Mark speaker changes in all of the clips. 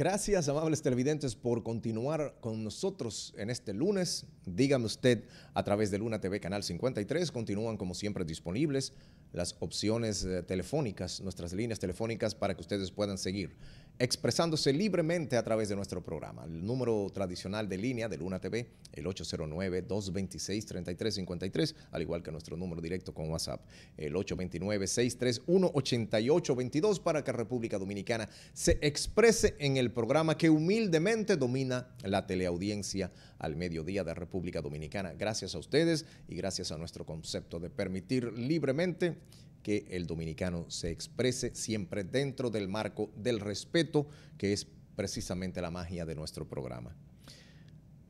Speaker 1: Gracias, amables televidentes, por continuar con nosotros en este lunes. Dígame usted a través de Luna TV Canal 53. Continúan, como siempre, disponibles las opciones eh, telefónicas, nuestras líneas telefónicas para que ustedes puedan seguir expresándose libremente a través de nuestro programa. El número tradicional de línea de Luna TV, el 809-226-3353, al igual que nuestro número directo con WhatsApp, el 829-631-8822, para que República Dominicana se exprese en el programa que humildemente domina la teleaudiencia al mediodía de República Dominicana. Gracias a ustedes y gracias a nuestro concepto de permitir libremente que el dominicano se exprese siempre dentro del marco del respeto, que es precisamente la magia de nuestro programa.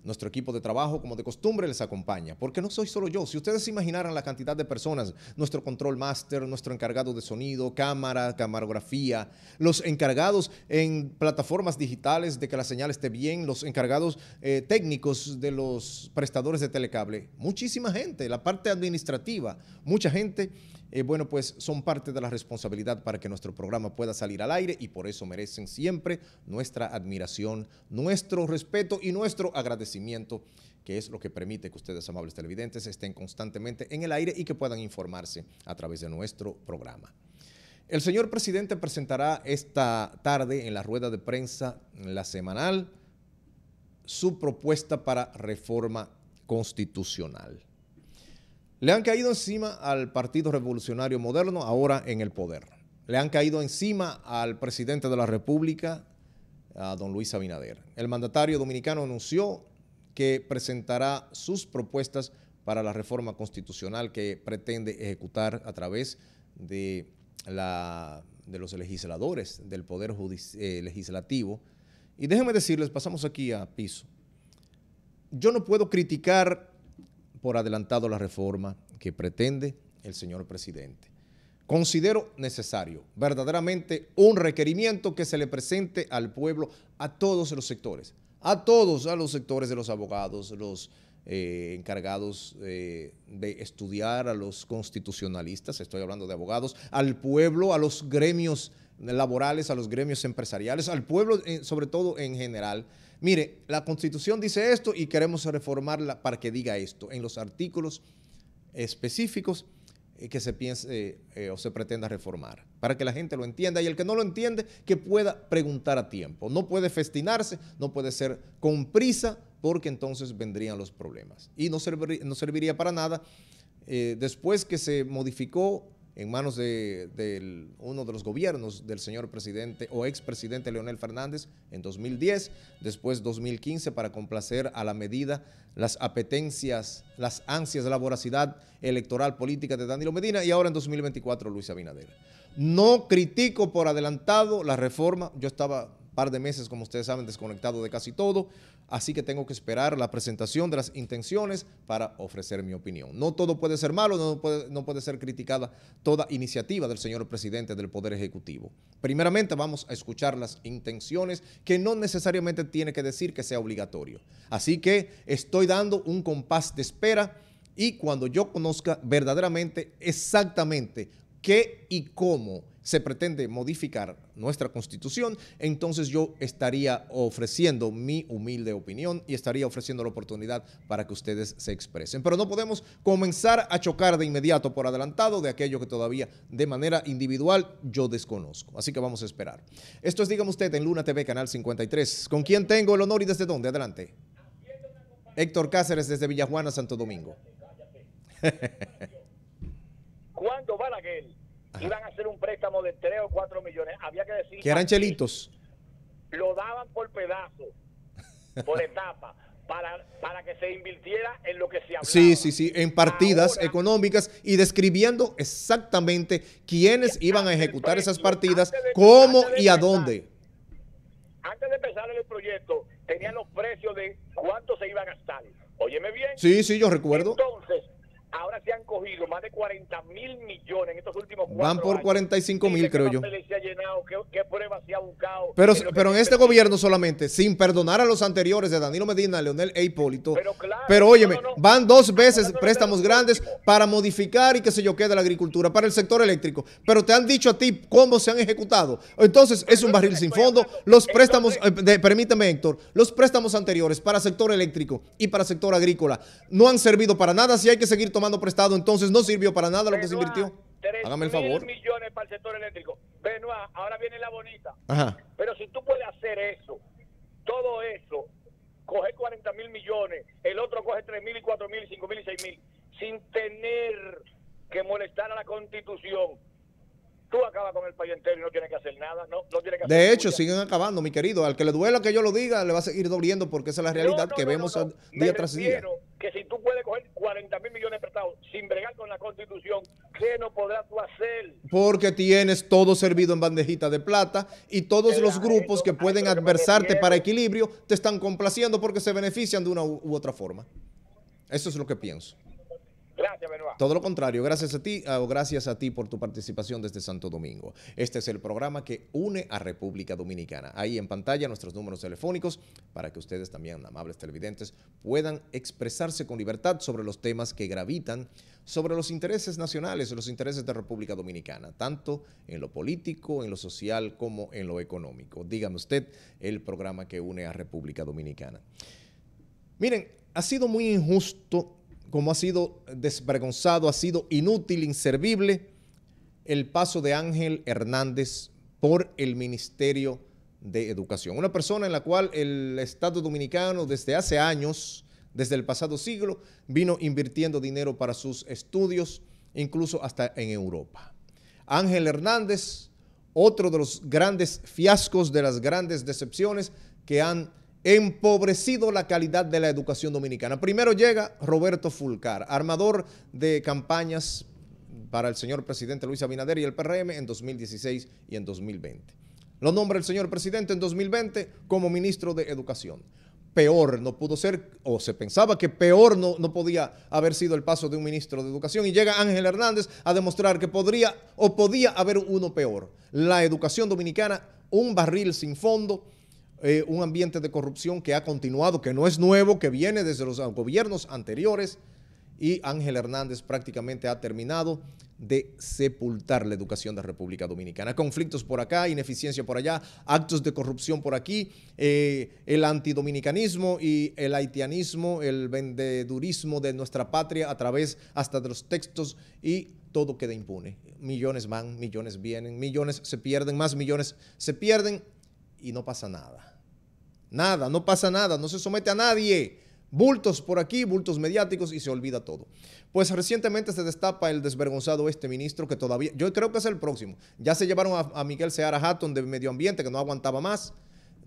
Speaker 1: Nuestro equipo de trabajo, como de costumbre, les acompaña, porque no soy solo yo. Si ustedes imaginaran la cantidad de personas, nuestro control master, nuestro encargado de sonido, cámara, camarografía, los encargados en plataformas digitales de que la señal esté bien, los encargados eh, técnicos de los prestadores de telecable, muchísima gente, la parte administrativa, mucha gente eh, bueno, pues son parte de la responsabilidad para que nuestro programa pueda salir al aire y por eso merecen siempre nuestra admiración, nuestro respeto y nuestro agradecimiento, que es lo que permite que ustedes, amables televidentes, estén constantemente en el aire y que puedan informarse a través de nuestro programa. El señor presidente presentará esta tarde en la rueda de prensa, la semanal, su propuesta para reforma constitucional. Le han caído encima al Partido Revolucionario Moderno, ahora en el poder. Le han caído encima al presidente de la República, a don Luis Abinader. El mandatario dominicano anunció que presentará sus propuestas para la reforma constitucional que pretende ejecutar a través de, los legisladores del Poder eh, Legislativo. Y déjenme decirles, pasamos aquí a piso. Yo no puedo criticar por adelantado la reforma que pretende el señor presidente. Considero necesario verdaderamente un requerimiento que se le presente al pueblo a todos los sectores, a todos a los sectores de los abogados, los eh, encargados eh, de estudiar, a los constitucionalistas, estoy hablando de abogados, al pueblo, a los gremios laborales, a los gremios empresariales, al pueblo eh, sobre todo en general. Mire, la constitución dice esto y queremos reformarla para que diga esto en los artículos específicos eh, que se piense eh, o se pretenda reformar, para que la gente lo entienda y el que no lo entiende, que pueda preguntar a tiempo. No puede festinarse, no puede ser con prisa, porque entonces vendrían los problemas. Y no, serviría, no serviría para nada después que se modificó en manos de, uno de los gobiernos del señor presidente o expresidente Leonel Fernández en 2010, después 2015 para complacer a la medida las apetencias, las ansias de la voracidad electoral política de Danilo Medina y ahora en 2024 Luis Abinader. No critico por adelantado la reforma, yo estaba par de meses, como ustedes saben, desconectado de casi todo así que tengo que esperar la presentación de las intenciones para ofrecer mi opinión. No todo puede ser malo, no puede, no puede ser criticada toda iniciativa del señor presidente del Poder Ejecutivo. Primeramente vamos a escuchar las intenciones que no necesariamente tiene que decir que sea obligatorio. Así que estoy dando un compás de espera y cuando yo conozca verdaderamente exactamente qué y cómo se pretende modificar nuestra constitución, entonces yo estaría ofreciendo mi humilde opinión y estaría ofreciendo la oportunidad para que ustedes se expresen. Pero no podemos comenzar a chocar de inmediato por adelantado de aquello que todavía de manera individual yo desconozco. Así que vamos a esperar. Esto es, dígame usted, en Luna TV, Canal 53. ¿Con quién tengo el honor y desde dónde? Adelante. Héctor Cáceres desde Villajuana, Santo Domingo. ¿Cuándo Balaguer iban a hacer un préstamo de 3 o 4 millones, había que decir... Que eran chelitos. Lo daban por pedazo por etapa. Para, para, que se invirtiera en lo que se hablaba. Sí, sí, sí, en partidas económicas y describiendo exactamente quiénes iban a ejecutar esas partidas, cómo y a dónde. Antes de empezar el proyecto, tenían los precios de cuánto se iba a gastar. Óyeme bien. Sí, sí, yo recuerdo. Entonces, ahora se han cogido más de 40 mil millones en estos últimos cuatro Van por 45 mil, creo yo. Pero, en, pero en este gobierno solamente, sin perdonar a los anteriores de Danilo Medina, Leonel e Hipólito. Pero, óyeme, van dos veces préstamos grandes para modificar y que se yo quede la agricultura, para el sector eléctrico. Pero te han dicho a ti cómo se han ejecutado. Entonces, es un barril sin fondo. Los préstamos, eh, de, permíteme Héctor, los préstamos anteriores para sector eléctrico y para sector agrícola no han servido para nada si hay que seguir tomando mando prestado, entonces no sirvió para nada lo que se invirtió. Hágame el favor. millones para el sector eléctrico. Benoit, ahora viene la bonita. Pero si tú puedes hacer eso, todo eso, coge 40 mil millones, el otro coge 3 mil y 4 mil, 5 mil y 6 mil, sin tener que molestar a la constitución. Tú acabas con el país entero y no tienes que hacer nada. de hecho, siguen acabando, mi querido. Al que le duela que yo lo diga, le va a seguir doliendo porque esa es la realidad que vemos día tras día que si tú puedes coger 40 mil millones de prestados sin bregar con la constitución, ¿qué no podrás tú hacer? Porque tienes todo servido en bandejita de plata y todos los grupos que pueden adversarte para equilibrio te están complaciendo porque se benefician de una u otra forma. Eso es lo que pienso. Todo lo contrario, gracias a ti ah, gracias a ti por tu participación desde este Santo Domingo. Este es el programa que une a República Dominicana. Ahí en pantalla nuestros números telefónicos para que ustedes también, amables televidentes, puedan expresarse con libertad sobre los temas que gravitan sobre los intereses nacionales, los intereses de República Dominicana, tanto en lo político, en lo social como en lo económico. Dígame usted el programa que une a República Dominicana. Miren, ha sido muy injusto como ha sido desvergonzado, ha sido inútil, inservible el paso de Ángel Hernández por el Ministerio de Educación. Una persona en la cual el Estado Dominicano desde hace años, desde el pasado siglo, vino invirtiendo dinero para sus estudios, incluso hasta en Europa. Ángel Hernández, otro de los grandes fiascos, de las grandes decepciones que han empobrecido la calidad de la educación dominicana. Primero llega Roberto Fulcar, armador de campañas para el señor presidente Luis Abinader y el PRM en 2016 y en 2020. Lo nombra el señor presidente en 2020 como ministro de Educación. Peor no pudo ser, o se pensaba que peor no, no podía haber sido el paso de un ministro de Educación. Y llega Ángel Hernández a demostrar que podría o podía haber uno peor. La educación dominicana, un barril sin fondo, eh, un ambiente de corrupción que ha continuado, que no es nuevo, que viene desde los gobiernos anteriores y Ángel Hernández prácticamente ha terminado de sepultar la educación de la República Dominicana. Conflictos por acá, ineficiencia por allá, actos de corrupción por aquí, eh, el antidominicanismo y el haitianismo, el vendedurismo de nuestra patria a través hasta de los textos y todo queda impune. Millones van, millones vienen, millones se pierden, más millones se pierden y no pasa nada. Nada, no pasa nada, no se somete a nadie. Bultos por aquí, bultos mediáticos y se olvida todo. Pues recientemente se destapa el desvergonzado este ministro que todavía, yo creo que es el próximo. Ya se llevaron a, Miguel Seara Hatton de Medio Ambiente que no aguantaba más.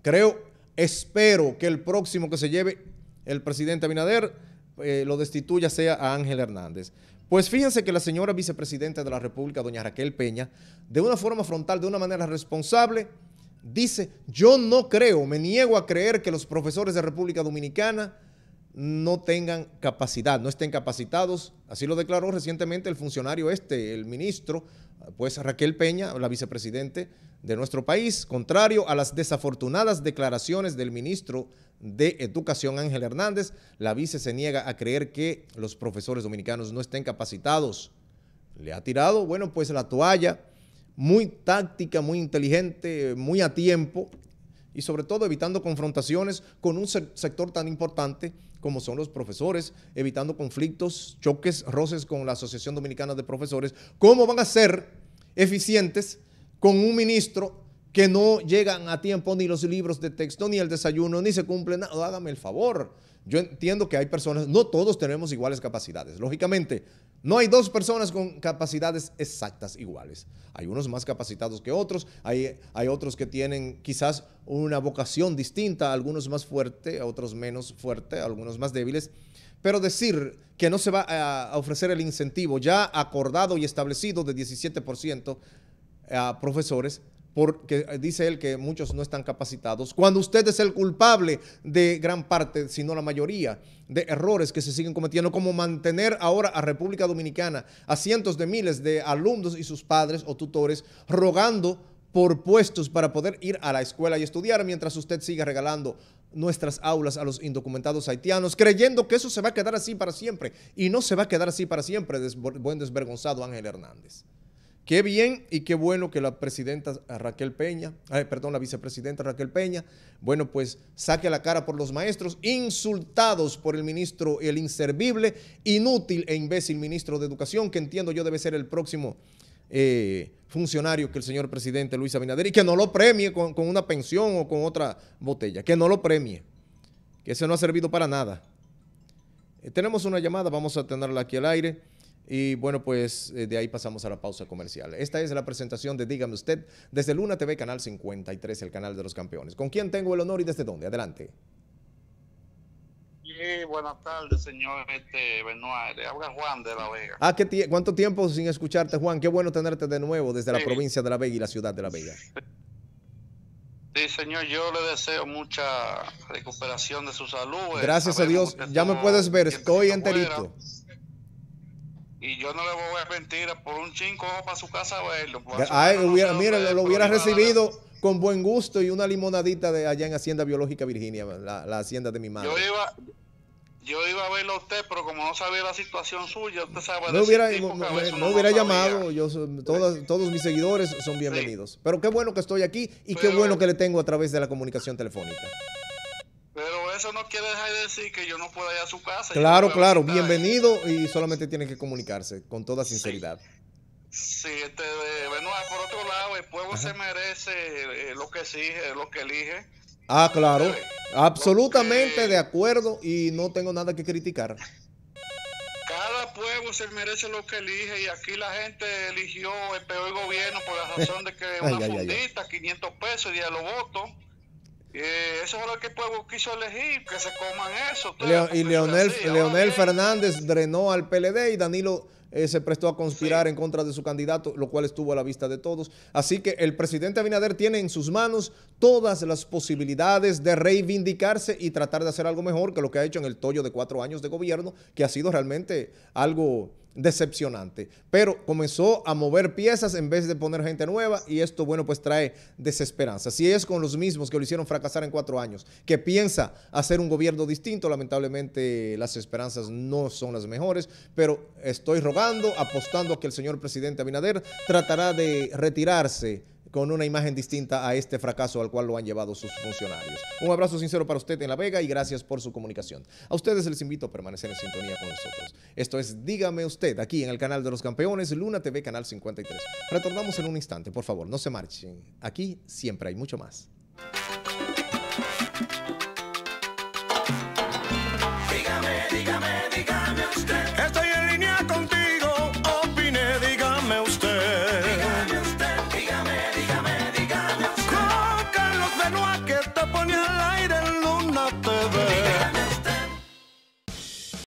Speaker 1: Creo, espero que el próximo que se lleve el presidente Abinader eh, lo destituya sea a Ángel Hernández. Pues fíjense que la señora vicepresidenta de la República, doña Raquel Peña, de una forma frontal, de una manera responsable, dice, yo no creo, me niego a creer que los profesores de República Dominicana no tengan capacidad, no estén capacitados. Así lo declaró recientemente el funcionario este, el ministro, pues Raquel Peña, la vicepresidente de nuestro país, contrario a las desafortunadas declaraciones del ministro de Educación Ángel Hernández, la vice se niega a creer que los profesores dominicanos no estén capacitados. Le ha tirado, bueno, pues la toalla muy táctica, muy inteligente, muy a tiempo y sobre todo evitando confrontaciones con un sector tan importante como son los profesores, evitando conflictos, choques, roces con la Asociación Dominicana de Profesores. ¿Cómo van a ser eficientes con un ministro que no llegan a tiempo ni los libros de texto, ni el desayuno, ni se cumple nada? Hágame el favor. Yo entiendo que hay personas, no todos tenemos iguales capacidades. Lógicamente, no hay dos personas con capacidades exactas iguales. Hay unos más capacitados que otros, hay, hay otros que tienen quizás una vocación distinta, algunos más fuerte, otros menos fuerte, algunos más débiles. Pero decir que no se va a ofrecer el incentivo ya acordado y establecido de 17% a profesores porque eh, dice él que muchos no están capacitados, cuando usted es el culpable de gran parte, si no la mayoría, de errores que se siguen cometiendo, como mantener ahora a República Dominicana a cientos de miles de alumnos y sus padres o tutores rogando por puestos para poder ir a la escuela y estudiar, mientras usted siga regalando nuestras aulas a los indocumentados haitianos, creyendo que eso se va a quedar así para siempre, y no se va a quedar así para siempre, buen desvergonzado Ángel Hernández. Qué bien y qué bueno que la presidenta Raquel Peña, perdón, la vicepresidenta Raquel Peña, bueno, pues saque la cara por los maestros insultados por el ministro, el inservible, inútil e imbécil ministro de Educación, que entiendo yo debe ser el próximo eh, funcionario que el señor presidente Luis Abinader, y que no lo premie con, una pensión o con otra botella, que no lo premie, que eso no ha servido para nada. Eh, tenemos una llamada, vamos a tenerla aquí al aire. Y bueno, pues eh, de ahí pasamos a la pausa comercial. Esta es la presentación de Dígame Usted desde Luna TV, Canal 53, el canal de los campeones. ¿Con quién tengo el honor y desde dónde? Adelante. buenas tardes, señor este, Benoit. habla Juan de La Vega. Ah, ¿qué ¿cuánto tiempo sin escucharte, Juan? Qué bueno tenerte de nuevo desde la provincia de La Vega y la ciudad de La Vega. Sí, señor, yo le deseo mucha
Speaker 2: recuperación de su salud. Eh, Gracias
Speaker 1: a Dios, ya me puedes ver, estoy enterito y yo no le voy a mentir, por un chingo para su casa a verlo. Ay, mira, lo, hubiera recibido con buen gusto y una limonadita de allá en Hacienda Biológica Virginia, la, hacienda de mi madre. Yo iba, yo iba a verlo a usted, pero como no sabía la situación suya, usted sabe no hubiera, no, hubiera llamado, todos, todos mis seguidores son bienvenidos. Pero qué bueno que estoy aquí y qué bueno que le tengo a través de la comunicación telefónica eso no quiere dejar de decir que yo no pueda ir a su casa. Claro, claro, bienvenido y solamente tiene que comunicarse con toda sinceridad. Sí, este, bueno, ah, por otro lado, el pueblo se merece eh, lo que exige, eh, lo que elige. Ah, claro, este, absolutamente de acuerdo y no tengo nada que criticar. Cada pueblo se merece lo que elige y aquí la gente eligió el peor gobierno por la razón de que una fundita, 500 pesos y ya lo voto. Eh, eso es lo que el pueblo quiso elegir, que se coman eso. y Leonel, Fernández drenó al PLD y Danilo eh, se prestó a conspirar en contra de su candidato, lo cual estuvo a la vista de todos. Así que el presidente Abinader tiene en sus manos todas las posibilidades de reivindicarse y tratar de hacer algo mejor que lo que ha hecho en el tollo de cuatro años de gobierno, que ha sido realmente algo decepcionante. Pero comenzó a mover piezas en vez de poner gente nueva y esto, bueno, pues trae desesperanza. Si es con los mismos que lo hicieron fracasar en cuatro años, que piensa hacer un gobierno distinto, lamentablemente las esperanzas no son las mejores, pero estoy rogando, apostando a que el señor presidente Abinader tratará de retirarse con una imagen distinta a este fracaso al cual lo han llevado sus funcionarios. Un abrazo sincero para usted en La Vega y gracias por su comunicación. A ustedes les invito a permanecer en sintonía con nosotros. Esto es Dígame Usted, aquí en el canal de los campeones, Luna TV, Canal 53. Retornamos en un instante, por favor, no se marchen. Aquí siempre hay mucho más. Dígame, dígame, dígame usted.